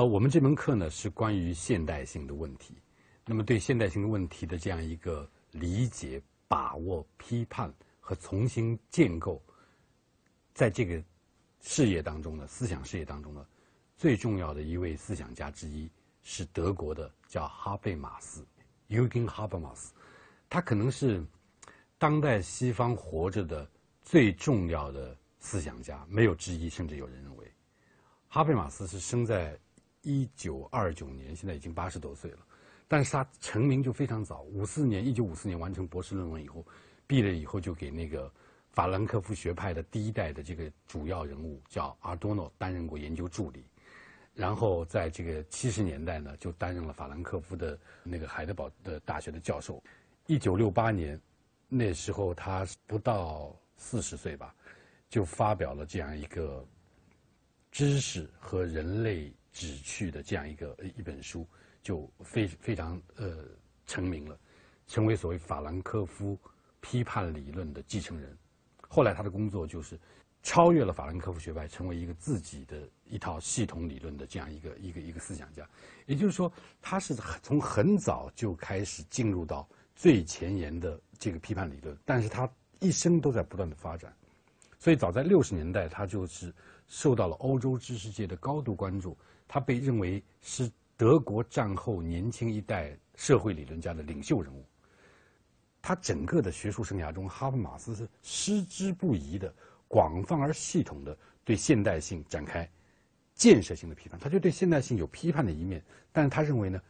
呃，我们这门课呢是关于现代性的问题，那么对现代性的问题的这样一个理解、把握、批判和重新建构，在这个事业当中的思想事业当中的最重要的一位思想家之一是德国的，叫哈贝马斯尤 ü 哈 g e n Habermas），他可能是当代西方活着的最重要的思想家，没有之一，甚至有人认为哈贝马斯是生在。一九二九年，现在已经八十多岁了。但是他成名就非常早，五四年，一九五四年完成博士论文以后，毕业以后就给那个法兰克福学派的第一代的这个主要人物叫阿多诺担任过研究助理。然后在这个七十年代呢，就担任了法兰克福的那个海德堡的大学的教授。一九六八年，那时候他不到四十岁吧，就发表了这样一个知识和人类。只去的这样一个一本书，就非非常呃成名了，成为所谓法兰克福批判理论的继承人。后来他的工作就是超越了法兰克福学派，成为一个自己的一套系统理论的这样一个一个一个思想家。也就是说，他是从很早就开始进入到最前沿的这个批判理论，但是他一生都在不断的发展。所以早在六十年代，他就是。受到了欧洲知识界的高度关注，他被认为是德国战后年轻一代社会理论家的领袖人物。他整个的学术生涯中，哈贝马斯是矢志不移的、广泛而系统的对现代性展开建设性的批判。他就对现代性有批判的一面，但是他认为呢，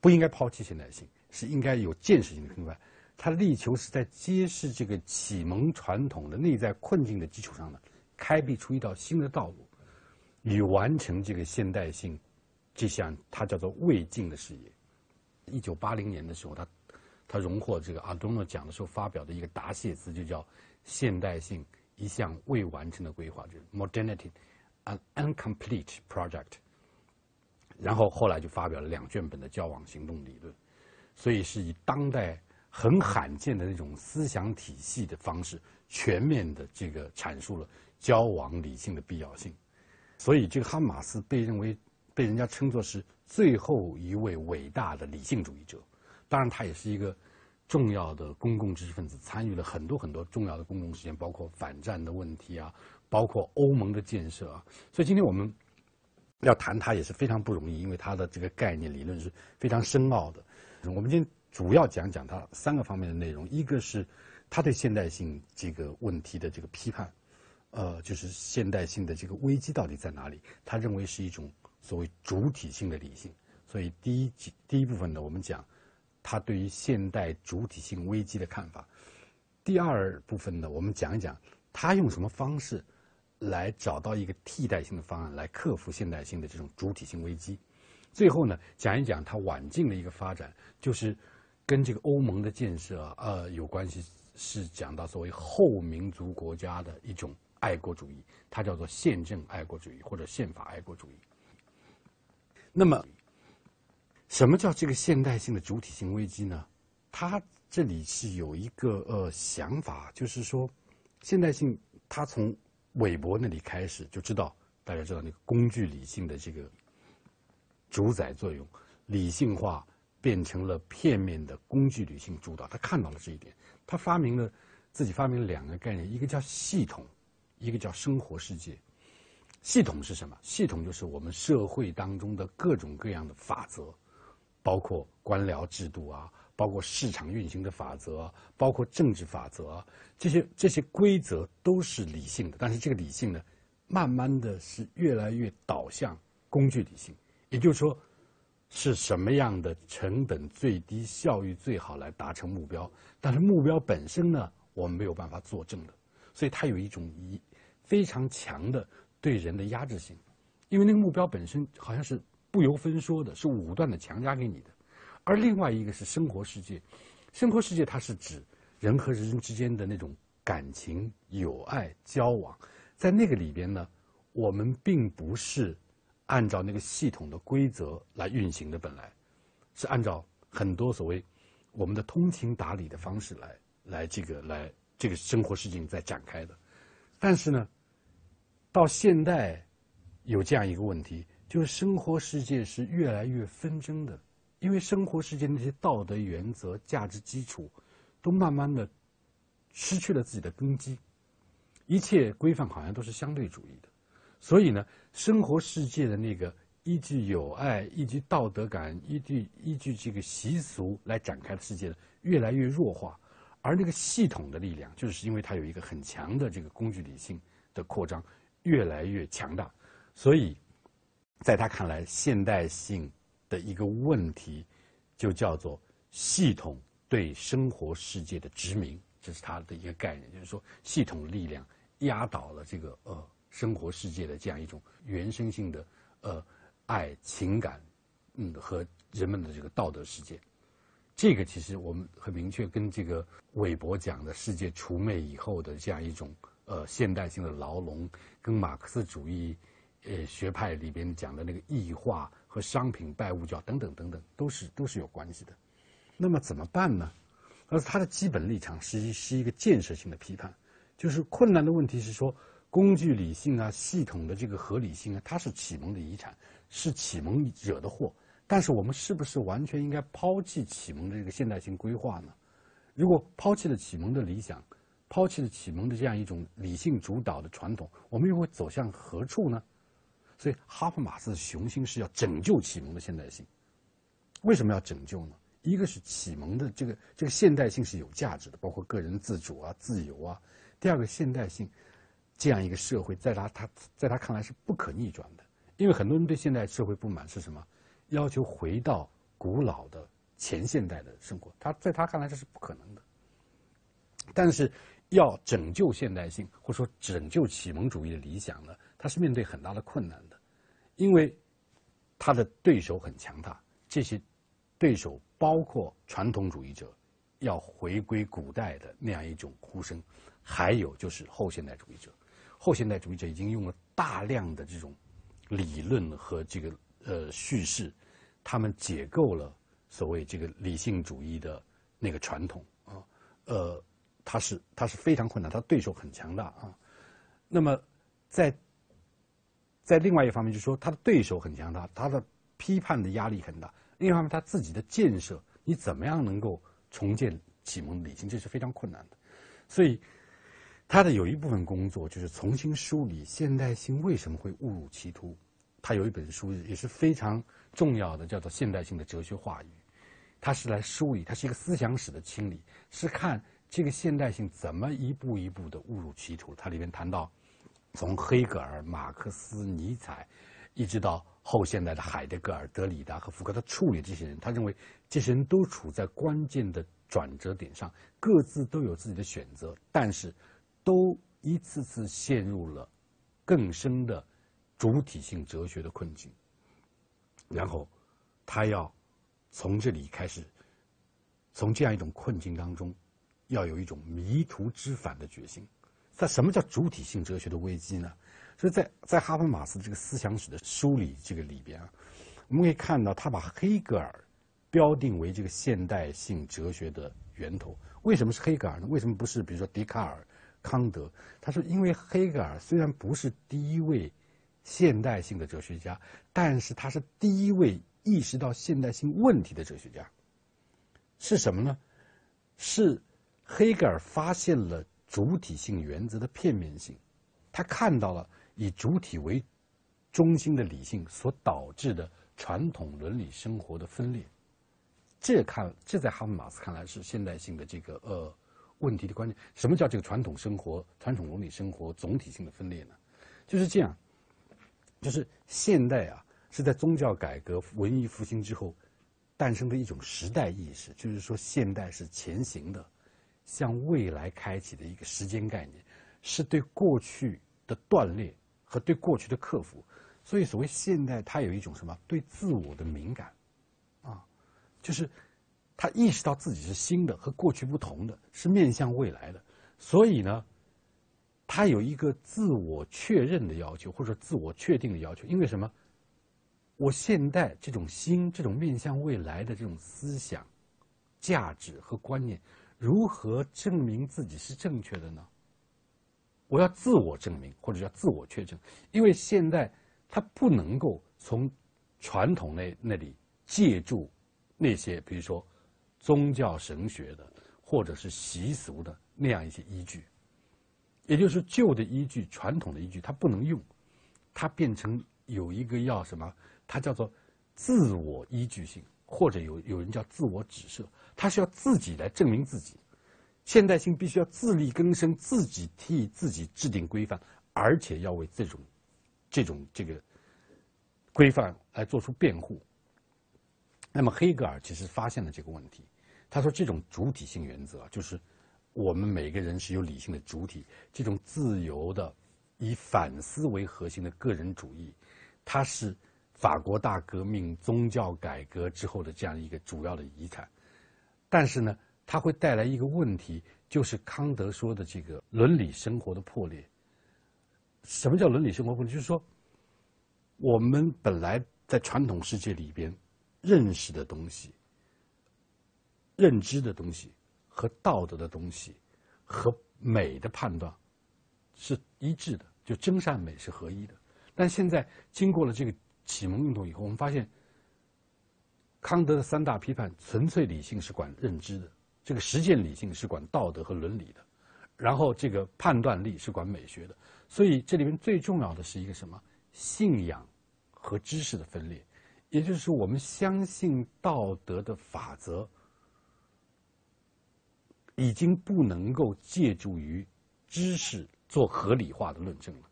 不应该抛弃现代性，是应该有建设性的批判。他力求是在揭示这个启蒙传统的内在困境的基础上呢。开辟出一条新的道路，以完成这个现代性这项他叫做未尽的事业。一九八零年的时候，他他荣获这个阿多诺奖的时候发表的一个答谢词，就叫“现代性一项未完成的规划”，就是 “modernity an uncomplete project”。然后后来就发表了两卷本的交往行动理论，所以是以当代很罕见的那种思想体系的方式，全面的这个阐述了。交往理性的必要性，所以这个哈马斯被认为被人家称作是最后一位伟大的理性主义者。当然，他也是一个重要的公共知识分子，参与了很多很多重要的公共事件，包括反战的问题啊，包括欧盟的建设啊。所以，今天我们要谈他也是非常不容易，因为他的这个概念理论是非常深奥的。我们今天主要讲讲他三个方面的内容：一个是他对现代性这个问题的这个批判。呃，就是现代性的这个危机到底在哪里？他认为是一种所谓主体性的理性。所以第一第第一部分呢，我们讲他对于现代主体性危机的看法。第二部分呢，我们讲一讲他用什么方式来找到一个替代性的方案来克服现代性的这种主体性危机。最后呢，讲一讲他晚近的一个发展，就是跟这个欧盟的建设啊、呃有关系，是讲到所谓后民族国家的一种。爱国主义，它叫做宪政爱国主义或者宪法爱国主义。那么，什么叫这个现代性的主体性危机呢？他这里是有一个呃想法，就是说，现代性他从韦伯那里开始就知道，大家知道那个工具理性的这个主宰作用，理性化变成了片面的工具理性主导。他看到了这一点，他发明了自己发明了两个概念，一个叫系统。一个叫生活世界，系统是什么？系统就是我们社会当中的各种各样的法则，包括官僚制度啊，包括市场运行的法则，包括政治法则，这些这些规则都是理性的。但是这个理性呢，慢慢的是越来越导向工具理性，也就是说，是什么样的成本最低、效益最好来达成目标？但是目标本身呢，我们没有办法作证的。所以它有一种一非常强的对人的压制性，因为那个目标本身好像是不由分说的，是武断的强加给你的。而另外一个是生活世界，生活世界它是指人和人之间的那种感情、友爱、交往。在那个里边呢，我们并不是按照那个系统的规则来运行的，本来是按照很多所谓我们的通情达理的方式来来这个来。这个生活事情在展开的，但是呢，到现代，有这样一个问题，就是生活世界是越来越纷争的，因为生活世界那些道德原则、价值基础，都慢慢的失去了自己的根基，一切规范好像都是相对主义的，所以呢，生活世界的那个依据友爱、依据道德感、依据依据这个习俗来展开的世界，越来越弱化。而那个系统的力量，就是因为它有一个很强的这个工具理性的扩张，越来越强大，所以，在他看来，现代性的一个问题，就叫做系统对生活世界的殖民，这是他的一个概念，就是说，系统力量压倒了这个呃生活世界的这样一种原生性的呃爱情感，嗯，和人们的这个道德世界。这个其实我们很明确，跟这个韦伯讲的世界除魅以后的这样一种呃现代性的牢笼，跟马克思主义呃学派里边讲的那个异化和商品拜物教等等等等，都是都是有关系的。那么怎么办呢？而他的基本立场实际是一个建设性的批判，就是困难的问题是说，工具理性啊、系统的这个合理性啊，它是启蒙的遗产，是启蒙惹的祸。但是我们是不是完全应该抛弃启蒙的这个现代性规划呢？如果抛弃了启蒙的理想，抛弃了启蒙的这样一种理性主导的传统，我们又会走向何处呢？所以哈弗马斯的雄心是要拯救启蒙的现代性。为什么要拯救呢？一个是启蒙的这个这个现代性是有价值的，包括个人自主啊、自由啊；第二个，现代性这样一个社会在他他在他看来是不可逆转的，因为很多人对现代社会不满是什么？要求回到古老的前现代的生活，他在他看来这是不可能的。但是，要拯救现代性，或者说拯救启蒙主义的理想呢，他是面对很大的困难的，因为他的对手很强大。这些对手包括传统主义者，要回归古代的那样一种呼声，还有就是后现代主义者。后现代主义者已经用了大量的这种理论和这个。呃，叙事，他们解构了所谓这个理性主义的那个传统啊，呃，他是他是非常困难，他对手很强大啊。那么，在在另外一方面，就是说他的对手很强大，他的批判的压力很大。另一方面，他自己的建设，你怎么样能够重建启蒙理性，这是非常困难的。所以，他的有一部分工作就是重新梳理现代性为什么会误入歧途。他有一本书也是非常重要的，叫做《现代性的哲学话语》，他是来梳理，它是一个思想史的清理，是看这个现代性怎么一步一步的误入歧途。他里面谈到，从黑格尔、马克思、尼采，一直到后现代的海德格尔、德里达和福柯，他处理这些人，他认为这些人都处在关键的转折点上，各自都有自己的选择，但是都一次次陷入了更深的。主体性哲学的困境，然后他要从这里开始，从这样一种困境当中，要有一种迷途知返的决心。那什么叫主体性哲学的危机呢？所以在在哈贝马斯这个思想史的梳理这个里边啊，我们可以看到，他把黑格尔标定为这个现代性哲学的源头。为什么是黑格尔呢？为什么不是比如说笛卡尔、康德？他说，因为黑格尔虽然不是第一位。现代性的哲学家，但是他是第一位意识到现代性问题的哲学家。是什么呢？是黑格尔发现了主体性原则的片面性，他看到了以主体为中心的理性所导致的传统伦理生活的分裂。这看这在哈姆马斯看来是现代性的这个呃问题的关键。什么叫这个传统生活、传统伦理生活总体性的分裂呢？就是这样。就是现代啊，是在宗教改革、文艺复兴之后诞生的一种时代意识。就是说，现代是前行的，向未来开启的一个时间概念，是对过去的断裂和对过去的克服。所以，所谓现代，它有一种什么对自我的敏感啊，就是他意识到自己是新的，和过去不同的是面向未来的。所以呢。他有一个自我确认的要求，或者说自我确定的要求。因为什么？我现代这种心、这种面向未来的这种思想、价值和观念，如何证明自己是正确的呢？我要自我证明，或者叫自我确证。因为现在他不能够从传统那那里借助那些，比如说宗教神学的，或者是习俗的那样一些依据。也就是旧的依据、传统的依据，它不能用，它变成有一个要什么？它叫做自我依据性，或者有有人叫自我指涉，它是要自己来证明自己。现代性必须要自力更生，自己替自己制定规范，而且要为这种、这种、这个规范来做出辩护。那么黑格尔其实发现了这个问题，他说这种主体性原则就是。我们每个人是有理性的主体，这种自由的、以反思为核心的个人主义，它是法国大革命、宗教改革之后的这样一个主要的遗产。但是呢，它会带来一个问题，就是康德说的这个伦理生活的破裂。什么叫伦理生活破裂？就是说，我们本来在传统世界里边认识的东西、认知的东西。和道德的东西，和美的判断是一致的，就真善美是合一的。但现在经过了这个启蒙运动以后，我们发现，康德的三大批判：纯粹理性是管认知的，这个实践理性是管道德和伦理的，然后这个判断力是管美学的。所以这里面最重要的是一个什么？信仰和知识的分裂，也就是我们相信道德的法则。已经不能够借助于知识做合理化的论证了，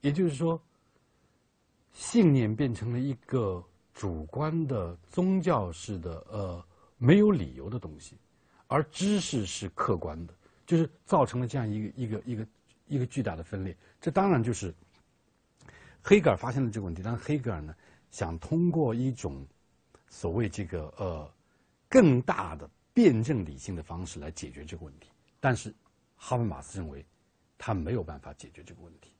也就是说，信念变成了一个主观的宗教式的呃没有理由的东西，而知识是客观的，就是造成了这样一个一个一个一个巨大的分裂。这当然就是黑格尔发现了这个问题，但是黑格尔呢想通过一种所谓这个呃更大的。辩证理性的方式来解决这个问题，但是哈贝马斯认为，他没有办法解决这个问题，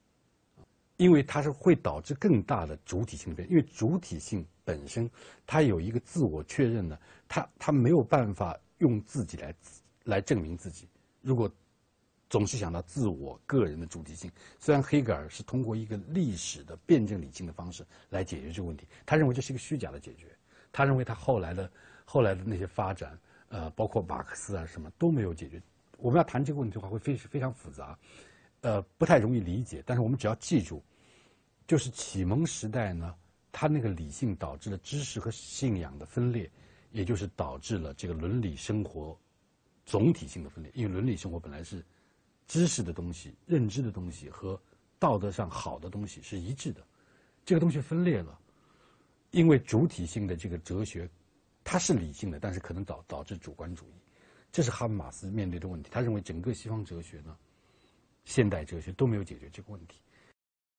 因为他是会导致更大的主体性变。因为主体性本身，它有一个自我确认的，他他没有办法用自己来来证明自己。如果总是想到自我个人的主体性，虽然黑格尔是通过一个历史的辩证理性的方式来解决这个问题，他认为这是一个虚假的解决。他认为他后来的后来的那些发展。呃，包括马克思啊，什么都没有解决。我们要谈这个问题的话，会非非常复杂，呃，不太容易理解。但是我们只要记住，就是启蒙时代呢，它那个理性导致了知识和信仰的分裂，也就是导致了这个伦理生活总体性的分裂。因为伦理生活本来是知识的东西、认知的东西和道德上好的东西是一致的，这个东西分裂了，因为主体性的这个哲学。他是理性的，但是可能导导致主观主义，这是哈姆马斯面对的问题。他认为整个西方哲学呢，现代哲学都没有解决这个问题。